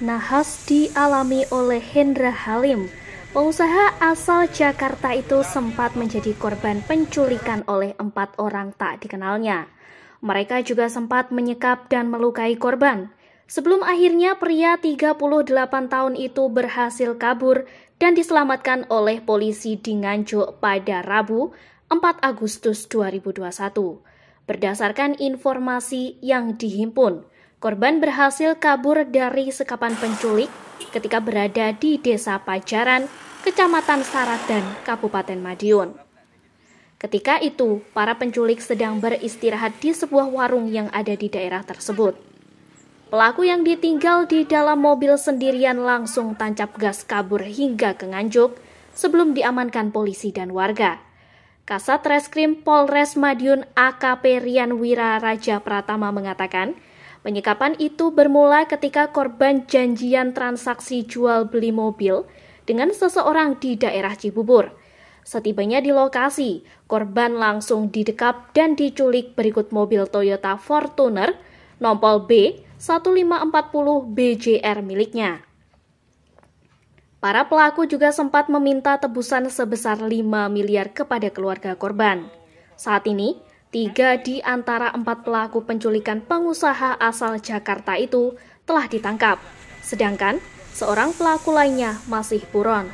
Nahas dialami oleh Hendra Halim. Pengusaha asal Jakarta itu sempat menjadi korban penculikan oleh empat orang tak dikenalnya. Mereka juga sempat menyekap dan melukai korban. Sebelum akhirnya pria 38 tahun itu berhasil kabur dan diselamatkan oleh polisi di Nganjuk pada Rabu, 4 Agustus 2021. Berdasarkan informasi yang dihimpun, Korban berhasil kabur dari sekapan penculik ketika berada di Desa Pajaran, Kecamatan Saradan, Kabupaten Madiun. Ketika itu, para penculik sedang beristirahat di sebuah warung yang ada di daerah tersebut. Pelaku yang ditinggal di dalam mobil sendirian langsung tancap gas kabur hingga ke Nganjuk sebelum diamankan polisi dan warga. Kasat Reskrim Polres Madiun AKP Rian Wira Raja Pratama mengatakan, Penyikapan itu bermula ketika korban janjian transaksi jual beli mobil dengan seseorang di daerah Cibubur. Setibanya di lokasi, korban langsung didekap dan diculik berikut mobil Toyota Fortuner nompol B 1540 BJR miliknya. Para pelaku juga sempat meminta tebusan sebesar 5 miliar kepada keluarga korban. Saat ini, Tiga di antara empat pelaku penculikan pengusaha asal Jakarta itu telah ditangkap, sedangkan seorang pelaku lainnya masih buron.